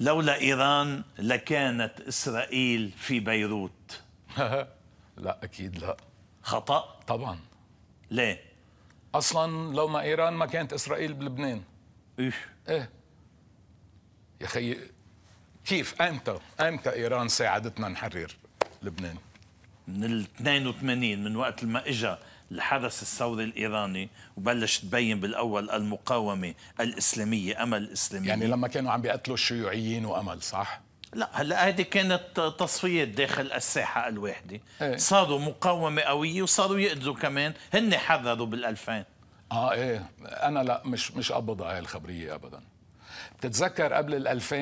لولا ايران لكانت اسرائيل في بيروت لا اكيد لا خطا طبعا ليه اصلا لو ما ايران ما كانت اسرائيل بلبنان ايه ايه يا خي كيف امتى امتى ايران ساعدتنا نحرر لبنان من ال 82 من وقت ما اجى الحدث الثوري الايراني وبلش تبين بالاول المقاومه الاسلاميه امل اسلامي يعني لما كانوا عم بيقتلوا الشيوعيين وامل صح لا هلا هذه كانت تصفيات داخل الساحه الواحده ايه؟ صاروا مقاومه قويه وصاروا يقدروا كمان هن حرروا بال2000 اه ايه انا لا مش مش قبضه هاي الخبريه ابدا بتتذكر قبل ال2000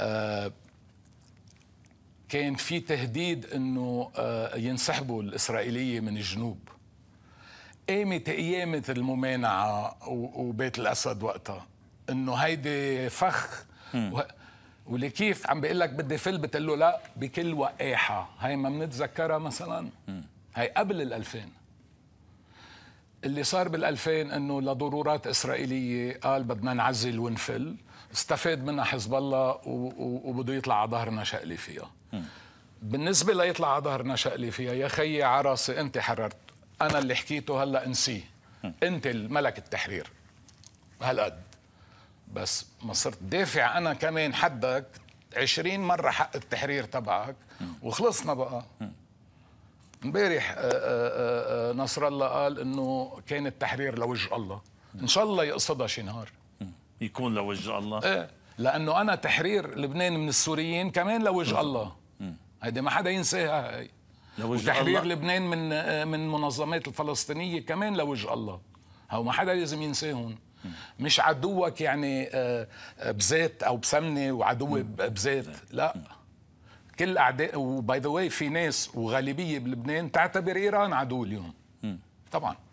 آه كان في تهديد انه آه ينسحبوا الاسرائيليه من الجنوب قامت قيامة الممانعة وبيت الأسد وقتها إنه هيدي فخ و... ولكيف عم بيقول لك بدي فل بتقول له لا بكل وقاحة هاي ما بنتذكرها مثلا هاي قبل الألفين اللي صار بالألفين 2000 انه لضرورات اسرائيليه قال بدنا نعزل ونفل استفاد منها حزب الله وبده يطلع على ظهرنا شقلي فيها بالنسبه ليطلع على ظهرنا شقلي فيها يا خيي عراسي انت حررت انا اللي حكيته هلا انسيه انت الملك التحرير هالقد بس ما صرت دافع انا كمان حدك 20 مره حق التحرير تبعك وخلصنا بقى امبارح آه، آه، آه، نصر الله قال انه كان التحرير لوجه الله ان شاء الله يقصدها شي نهار يكون لوجه الله ايه لانه انا تحرير لبنان من السوريين كمان لوجه الله هيدي ما حدا ينساها هي وتحرير الله. لبنان من آه، من منظمات الفلسطينيه كمان لوجه الله هو ما حدا لازم ينساهم مش عدوك يعني آه، آه، بزيت او بسمنه وعدوي بزيت لا كل اعداء وباي ذا واي في ناس وغالبيه بلبنان تعتبر ايران عدو اليوم طبعا